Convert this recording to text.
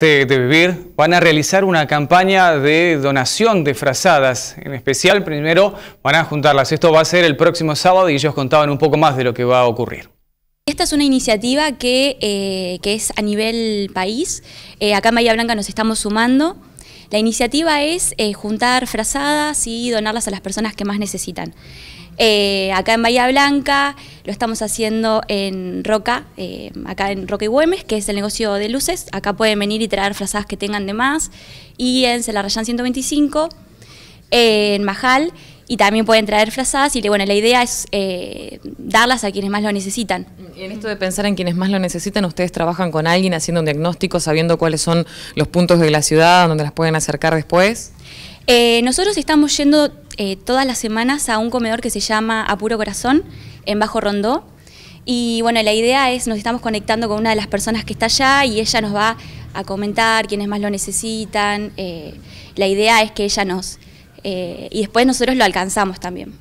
de, Vivir van a realizar una campaña de donación de frazadas. En especial, primero van a juntarlas. Esto va a ser el próximo sábado y ellos contaban un poco más de lo que va a ocurrir. Esta es una iniciativa que, eh, es a nivel país. Eh, acá en Bahía Blanca nos estamos sumando. La iniciativa es eh, juntar frazadas y donarlas a las personas que más necesitan. acá en Bahía Blanca lo estamos haciendo en Roca, eh, acá en Roque y Güemes, que es el negocio de luces. Acá pueden venir y traer frazadas que tengan de más. Y en Celarrayán 125, eh, en Majal. Y también pueden traer frazadas y bueno, la idea es eh, darlas a quienes más lo necesitan. Y en esto de pensar en quienes más lo necesitan, ustedes trabajan con alguien haciendo un diagnóstico, sabiendo cuáles son los puntos de la ciudad donde las pueden acercar después. nosotros estamos yendo todas las semanas a un comedor que se llama Apuro Corazón, en Bajo Rondó. Y bueno, la idea es, nos estamos conectando con una de las personas que está allá y ella nos va a comentar quiénes más lo necesitan. Eh, la idea es que ella nos... Eh, y después nosotros lo alcanzamos también.